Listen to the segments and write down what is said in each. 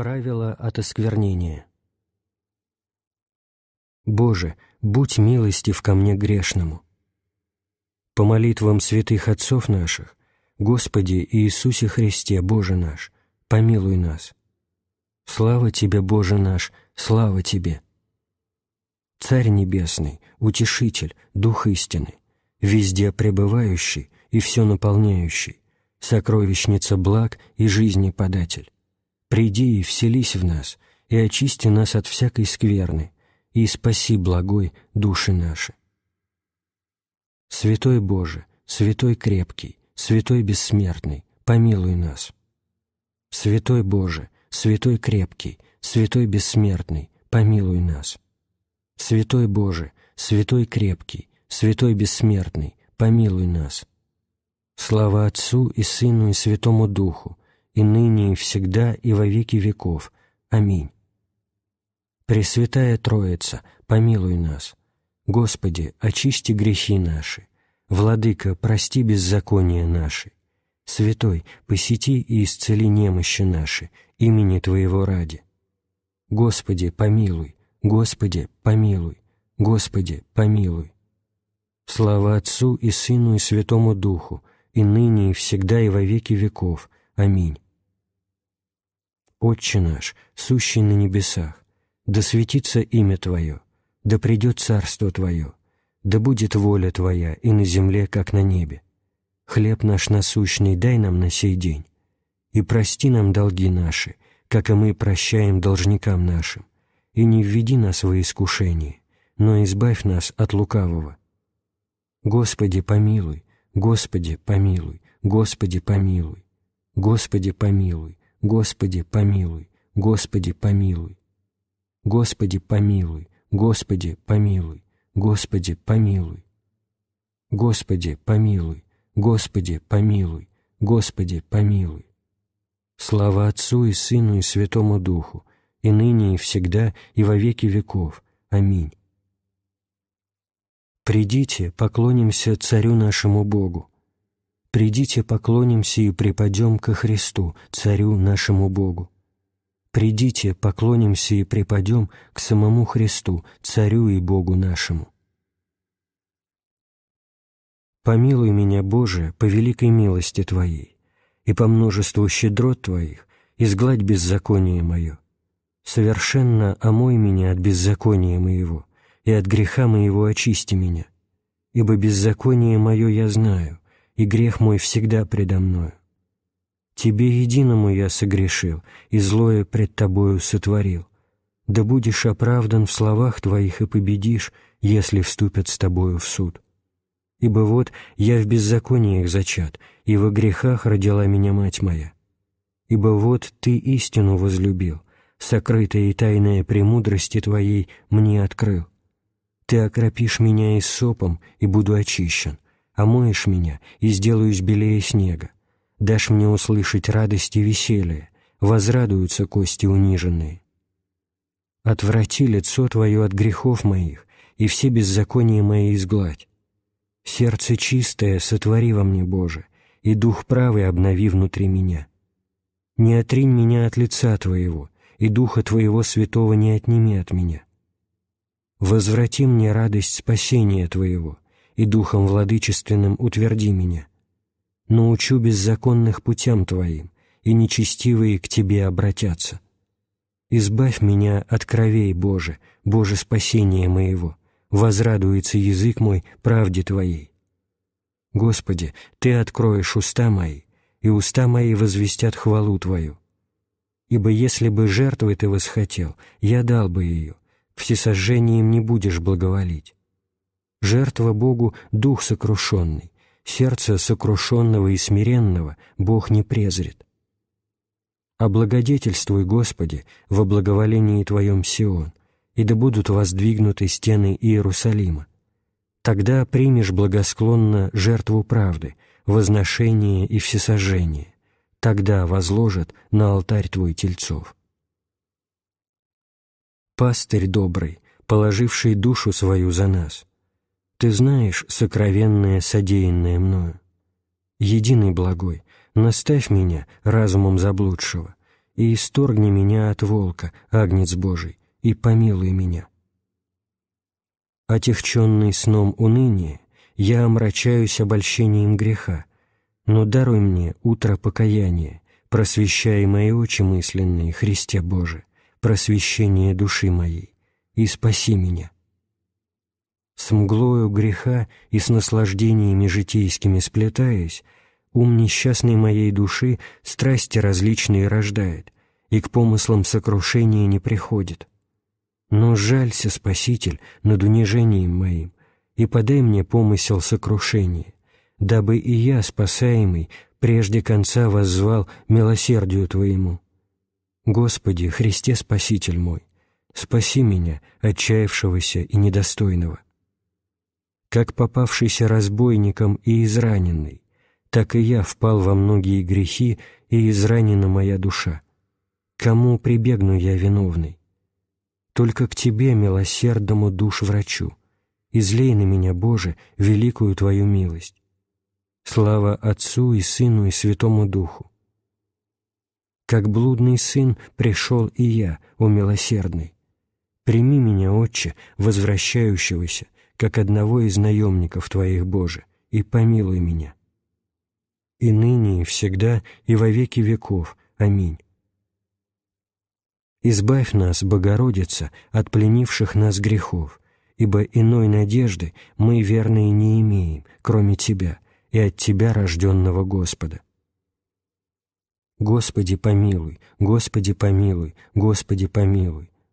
правила от осквернения. Боже, будь милостив ко мне грешному. По молитвам святых отцов наших, Господи Иисусе Христе, Боже наш, помилуй нас. Слава Тебе, Боже наш, слава Тебе. Царь Небесный, Утешитель, Дух истины, везде пребывающий и все наполняющий, сокровищница благ и жизни податель. Приди и вселись в нас, и очисти нас от всякой скверны, и спаси, благой, души наши. Святой Боже, Святой крепкий, Святой бессмертный, помилуй нас. Святой Боже, Святой крепкий, Святой бессмертный, помилуй нас. Святой Боже, Святой крепкий, Святой бессмертный, помилуй нас. Слава Отцу и Сыну и Святому Духу, и ныне, и всегда, и во веки веков. Аминь. Пресвятая Троица, помилуй нас. Господи, очисти грехи наши. Владыка, прости беззакония наши. Святой, посети и исцели немощи наши, имени Твоего ради. Господи, помилуй, Господи, помилуй, Господи, помилуй. Слава Отцу и Сыну и Святому Духу, и ныне, и всегда, и во веки веков. Аминь. Отче наш, сущий на небесах, да светится имя Твое, да придет царство Твое, да будет воля Твоя и на земле, как на небе. Хлеб наш насущный дай нам на сей день, и прости нам долги наши, как и мы прощаем должникам нашим, и не введи нас во искушение, но избавь нас от лукавого. Господи, помилуй, Господи, помилуй, Господи, помилуй. «Господи, помилуй! Господи, помилуй! Господи, помилуй! Господи, помилуй! Господи, помилуй! Господи, помилуй! Господи, помилуй! Господи, помилуй! Господи, помилуй!» Слава Отцу и Сыну и Святому Духу, и ныне, и всегда, и во веки веков. Аминь. «Придите, поклонимся Царю нашему Богу, Придите, поклонимся и припадем ко Христу, Царю нашему Богу. Придите, поклонимся и припадем к самому Христу, Царю и Богу нашему. Помилуй меня, Боже, по великой милости Твоей, и по множеству щедрот Твоих изгладь беззаконие мое. Совершенно омой меня от беззакония моего, и от греха моего очисти меня, ибо беззаконие мое я знаю, и грех мой всегда предо мною. Тебе единому я согрешил, и злое пред тобою сотворил. Да будешь оправдан в словах твоих и победишь, если вступят с тобою в суд. Ибо вот я в беззакониях зачат, и во грехах родила меня мать моя. Ибо вот ты истину возлюбил, сокрытая и тайная премудрости твоей мне открыл. Ты окропишь меня и сопом, и буду очищен — омоешь меня и сделаюсь белее снега. Дашь мне услышать радость и веселье, возрадуются кости униженные. Отврати лицо Твое от грехов моих, и все беззакония мои изгладь. Сердце чистое сотвори во мне, Боже, и дух правый обнови внутри меня. Не отринь меня от лица Твоего, и духа Твоего святого не отними от меня. Возврати мне радость спасения Твоего, и духом владычественным утверди меня. Научу беззаконных путям Твоим, и нечестивые к Тебе обратятся. Избавь меня от кровей Боже, Боже спасения моего, возрадуется язык мой правде Твоей. Господи, Ты откроешь уста мои, и уста мои возвестят хвалу Твою. Ибо если бы жертвы Ты восхотел, я дал бы ее, всесожжением не будешь благоволить. Жертва Богу — дух сокрушенный. Сердце сокрушенного и смиренного Бог не презрит. «Облагодетельствуй, Господи, во благоволении Твоем Сион, и да будут воздвигнуты стены Иерусалима. Тогда примешь благосклонно жертву правды, возношение и всесожжение. Тогда возложат на алтарь Твой тельцов». Пастырь добрый, положивший душу свою за нас — ты знаешь сокровенное, содеянное мною. Единый благой, наставь меня, разумом заблудшего, и исторгни меня от волка, агнец Божий, и помилуй меня. Отягченный сном уныния, я омрачаюсь обольщением греха, но даруй мне утро покаяния, просвещай мои очи мысленные, Христе Боже, просвещение души моей, и спаси меня» с мглою греха и с наслаждениями житейскими сплетаясь, ум несчастной моей души страсти различные рождает и к помыслам сокрушения не приходит. Но жалься, Спаситель, над унижением моим, и подай мне помысел сокрушения, дабы и я, спасаемый, прежде конца воззвал милосердию Твоему. Господи, Христе Спаситель мой, спаси меня, отчаявшегося и недостойного. Как попавшийся разбойником и израненный, так и я впал во многие грехи, и изранена моя душа. Кому прибегну я виновный? Только к Тебе, милосердному душ врачу, излей на меня, Боже, великую Твою милость. Слава Отцу и Сыну и Святому Духу. Как блудный сын пришел и я, о милосердный. Прими меня, Отче, возвращающегося, как одного из наемников Твоих, Боже, и помилуй меня. И ныне, и всегда, и во веки веков. Аминь. Избавь нас, Богородица, от пленивших нас грехов, ибо иной надежды мы, верные, не имеем, кроме Тебя и от Тебя, рожденного Господа. Господи, помилуй, Господи, помилуй, Господи, помилуй.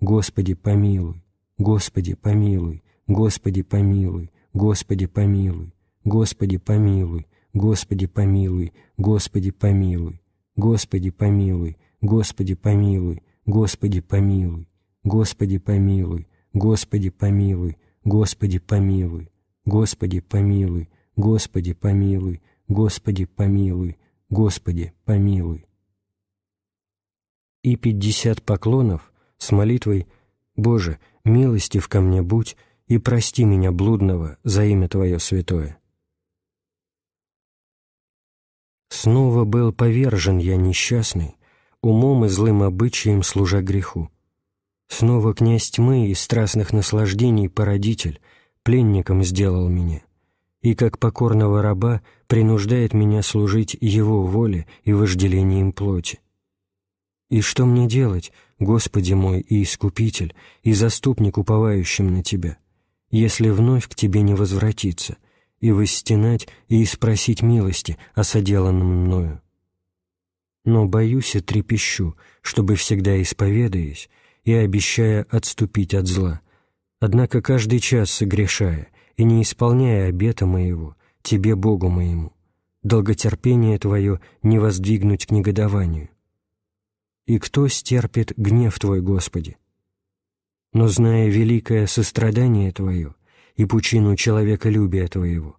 «Господи, помилуй! Господи, помилуй! Господи, помилуй! Господи, помилуй! Господи, помилуй! Господи, помилуй! Господи, помилуй! Господи, помилуй! Господи, помилуй! Господи, помилуй! Господи, помилуй! Господи, помилуй! Господи, помилуй! Господи, помилуй! Господи, помилуй! Господи, помилуй! Господи, помилуй!» И пятьдесят поклонов с молитвой «Боже, милостив ко мне будь и прости меня, блудного, за имя Твое святое». Снова был повержен я несчастный, умом и злым обычаем служа греху. Снова князь тьмы и страстных наслаждений породитель пленником сделал меня, и как покорного раба принуждает меня служить его воле и вожделением плоти. И что мне делать, Господи мой и Искупитель, и заступник уповающим на Тебя, если вновь к Тебе не возвратиться, и восстенать и испросить милости о соделанном мною. Но боюсь и трепещу, чтобы всегда исповедаясь и обещая отступить от зла, однако каждый час согрешая и не исполняя обета моего, Тебе, Богу моему, долготерпение Твое не воздвигнуть к негодованию, и кто стерпит гнев Твой, Господи? Но зная великое сострадание Твое и пучину человеколюбия Твоего,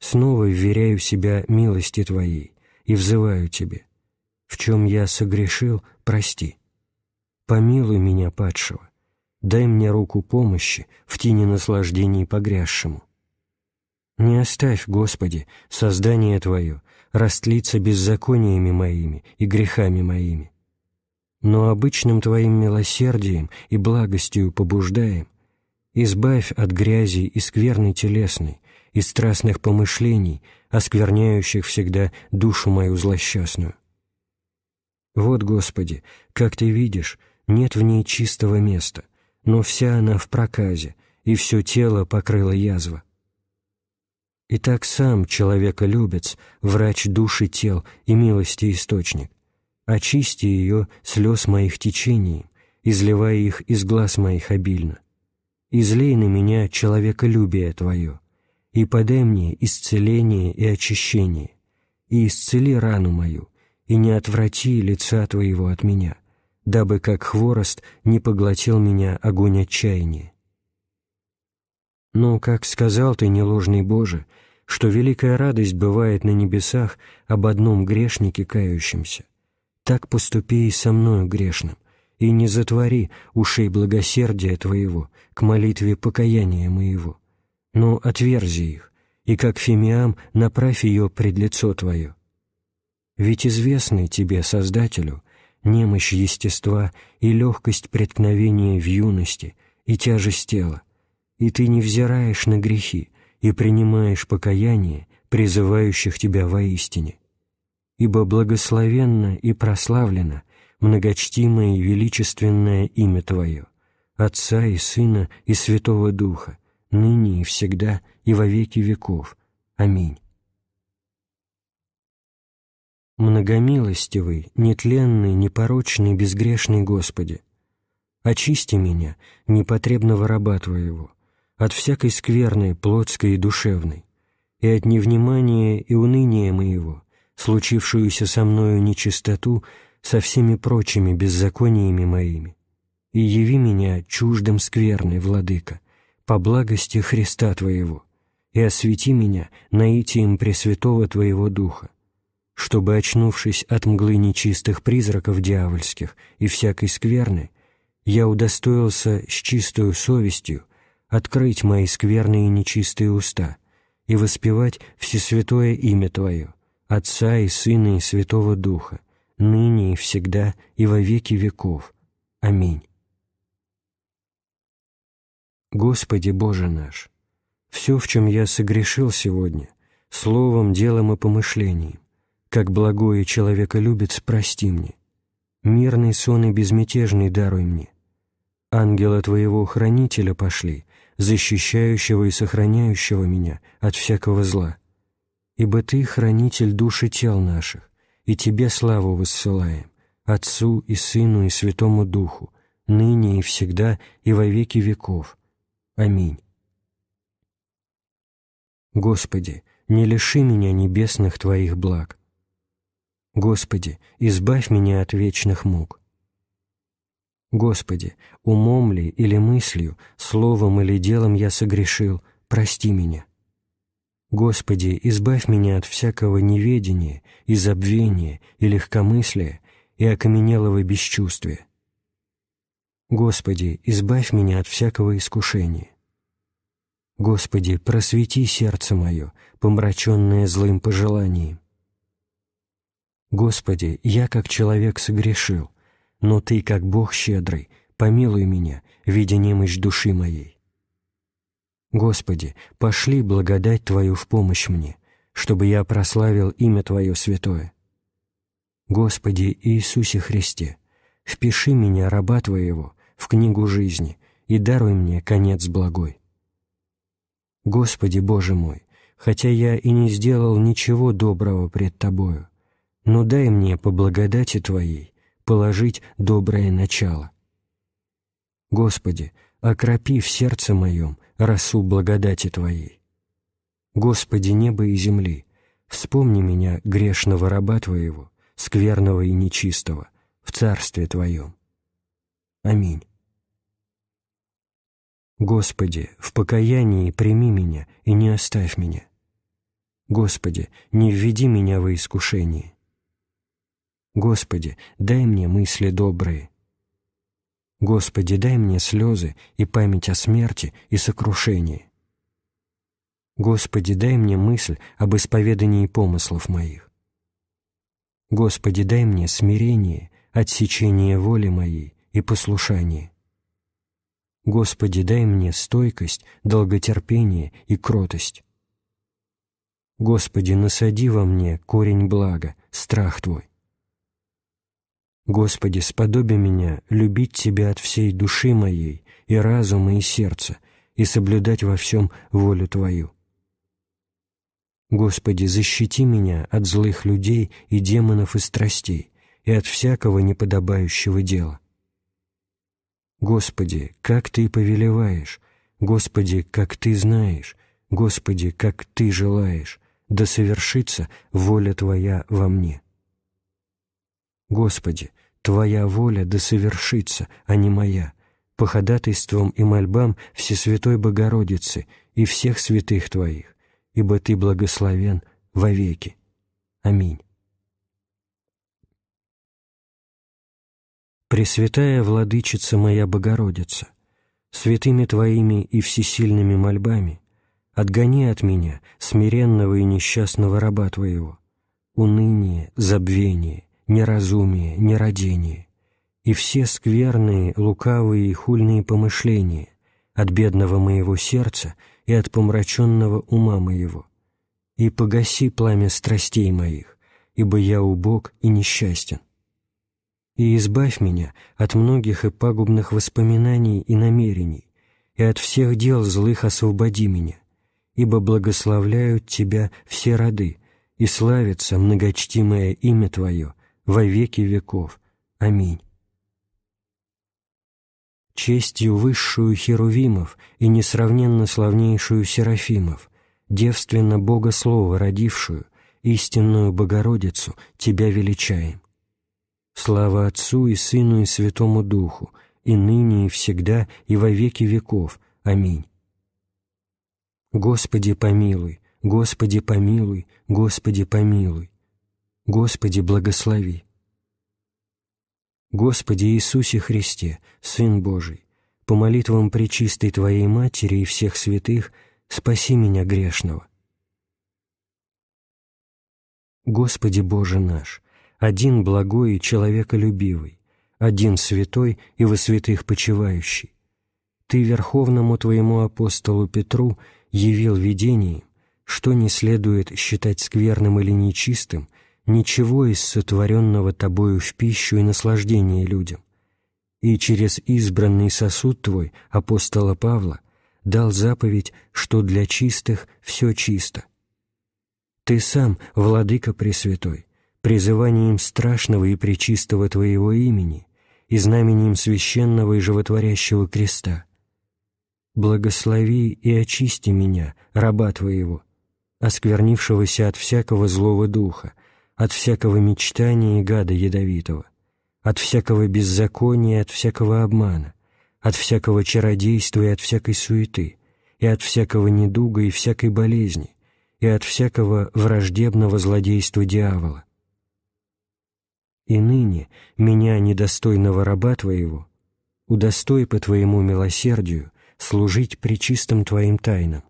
снова вверяю себя милости Твоей и взываю Тебе, в чем я согрешил, прости. Помилуй меня, падшего, дай мне руку помощи в тени наслаждений погрязшему. Не оставь, Господи, создание Твое, растлиться беззакониями моими и грехами моими, но обычным Твоим милосердием и благостью побуждаем, избавь от грязи и скверной телесной, и страстных помышлений, оскверняющих всегда душу мою злосчастную. Вот, Господи, как Ты видишь, нет в ней чистого места, но вся она в проказе, и все тело покрыло язва. И так сам человеколюбец, врач души тел и милости источник, очисти ее слез моих течений, изливая их из глаз моих обильно. Излей на меня человеколюбие Твое, и подай мне исцеление и очищение, и исцели рану мою, и не отврати лица Твоего от меня, дабы как хворост не поглотил меня огонь отчаяния. Но, как сказал Ты, неложный Боже, что великая радость бывает на небесах об одном грешнике кающемся, так поступи и со мною грешным, и не затвори ушей благосердия Твоего к молитве покаяния моего, но отверзи их, и как фимиам направь ее пред лицо Твое. Ведь известны Тебе, Создателю, немощь естества и легкость преткновения в юности и тяжесть тела, и Ты не взираешь на грехи и принимаешь покаяние, призывающих Тебя воистине ибо благословенно и прославлено многочтимое и величественное имя Твое, Отца и Сына и Святого Духа, ныне и всегда и во веки веков. Аминь. Многомилостивый, нетленный, непорочный, безгрешный Господи, очисти меня, непотребного раба Твоего, от всякой скверной, плотской и душевной, и от невнимания и уныния моего, случившуюся со мною нечистоту со всеми прочими беззакониями моими, и яви меня чуждым скверной, Владыка, по благости Христа Твоего, и освети меня наитием Пресвятого Твоего Духа, чтобы, очнувшись от мглы нечистых призраков дьявольских и всякой скверны, я удостоился с чистою совестью открыть мои скверные и нечистые уста и воспевать всесвятое имя Твое, Отца и Сына и Святого Духа, ныне и всегда и во веки веков. Аминь. Господи Боже наш, все, в чем я согрешил сегодня, словом, делом и помышлением, как благое человека любит, прости мне. Мирный сон и безмятежный даруй мне. Ангела Твоего хранителя пошли, защищающего и сохраняющего меня от всякого зла ибо Ты — хранитель души тел наших, и Тебе славу воссылаем, Отцу и Сыну и Святому Духу, ныне и всегда и во веки веков. Аминь. Господи, не лиши меня небесных Твоих благ. Господи, избавь меня от вечных мук. Господи, умом ли или мыслью, словом или делом я согрешил, прости меня. «Господи, избавь меня от всякого неведения, и забвения, и легкомыслия, и окаменелого бесчувствия. Господи, избавь меня от всякого искушения. Господи, просвети сердце мое, помраченное злым пожеланием. Господи, я как человек согрешил, но Ты, как Бог щедрый, помилуй меня, видя немощь души моей. Господи, пошли благодать Твою в помощь мне, чтобы я прославил имя Твое святое. Господи Иисусе Христе, впиши меня, раба Твоего, в книгу жизни и даруй мне конец благой. Господи Боже мой, хотя я и не сделал ничего доброго пред Тобою, но дай мне по благодати Твоей положить доброе начало. Господи, окропи в сердце моем росу благодати Твоей. Господи неба и земли, вспомни меня, грешного раба Твоего, скверного и нечистого, в Царстве Твоем. Аминь. Господи, в покаянии прими меня и не оставь меня. Господи, не введи меня во искушение. Господи, дай мне мысли добрые, «Господи, дай мне слезы и память о смерти и сокрушении». «Господи, дай мне мысль об исповедании помыслов моих». «Господи, дай мне смирение, отсечение воли моей и послушание». «Господи, дай мне стойкость, долготерпение и кротость». «Господи, насади во мне корень блага, страх Твой». Господи, сподоби меня любить Тебя от всей души моей и разума и сердца и соблюдать во всем волю Твою. Господи, защити меня от злых людей и демонов и страстей и от всякого неподобающего дела. Господи, как Ты повелеваешь, Господи, как Ты знаешь, Господи, как Ты желаешь, да совершится воля Твоя во мне. Господи, Твоя воля да совершится, а не моя, по ходатайствам и мольбам Всесвятой Богородицы и всех святых Твоих, ибо Ты благословен вовеки. Аминь. Пресвятая Владычица моя Богородица, святыми Твоими и всесильными мольбами, отгони от меня смиренного и несчастного раба Твоего, уныние, забвение, неразумие, нерадение и все скверные, лукавые и хульные помышления от бедного моего сердца и от помраченного ума моего. И погаси пламя страстей моих, ибо я убог и несчастен. И избавь меня от многих и пагубных воспоминаний и намерений, и от всех дел злых освободи меня, ибо благословляют Тебя все роды, и славится многочтимое имя Твое во веки веков. Аминь. Честью высшую Херувимов и несравненно славнейшую Серафимов, девственно Бога Слова родившую, истинную Богородицу, Тебя величаем. Слава Отцу и Сыну и Святому Духу, и ныне, и всегда, и во веки веков. Аминь. Господи, помилуй, Господи, помилуй, Господи, помилуй. Господи, благослови. Господи Иисусе Христе, Сын Божий, по молитвам Пречистой Твоей Матери и всех святых, спаси меня грешного. Господи Боже наш, один благой и человеколюбивый, один святой и во святых почивающий. Ты верховному Твоему апостолу Петру явил видением, что не следует считать скверным или нечистым, ничего из сотворенного тобою в пищу и наслаждение людям, и через избранный сосуд твой, апостола Павла, дал заповедь, что для чистых все чисто. Ты сам, Владыка Пресвятой, призыванием страшного и пречистого Твоего имени и знамением священного и животворящего креста. Благослови и очисти меня, раба Твоего, осквернившегося от всякого злого духа, от всякого мечтания и гада ядовитого, от всякого беззакония и от всякого обмана, от всякого чародейства и от всякой суеты, и от всякого недуга и всякой болезни, и от всякого враждебного злодейства дьявола. И ныне меня, недостойного раба Твоего, удостой по Твоему милосердию служить при чистом Твоим тайнам.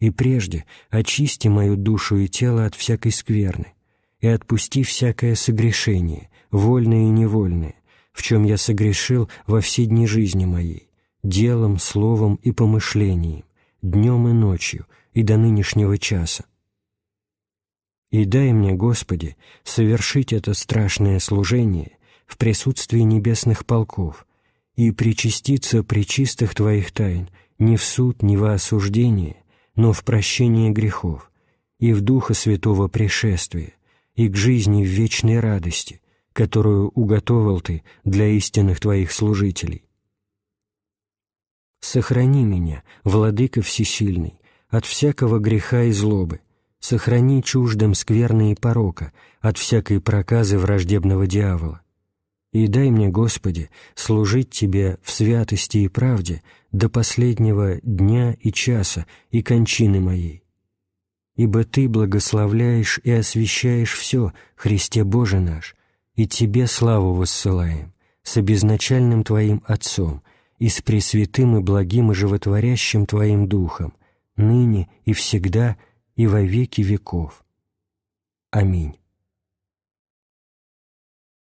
И прежде очисти мою душу и тело от всякой скверны, и отпусти всякое согрешение, вольное и невольное, в чем я согрешил во все дни жизни моей, делом, словом и помышлением, днем и ночью, и до нынешнего часа. И дай мне, Господи, совершить это страшное служение в присутствии небесных полков и причаститься при чистых Твоих тайн не в суд, не во осуждение, но в прощение грехов и в Духа Святого пришествия, и к жизни в вечной радости, которую уготовил Ты для истинных Твоих служителей. Сохрани меня, Владыка Всесильный, от всякого греха и злобы, сохрани чуждым скверные и порока, от всякой проказы враждебного дьявола. И дай мне, Господи, служить Тебе в святости и правде до последнего дня и часа и кончины моей, ибо Ты благословляешь и освящаешь все, Христе Боже наш, и Тебе славу воссылаем, с обезначальным Твоим Отцом, и с пресвятым и благим и животворящим Твоим Духом, ныне и всегда и во веки веков. Аминь.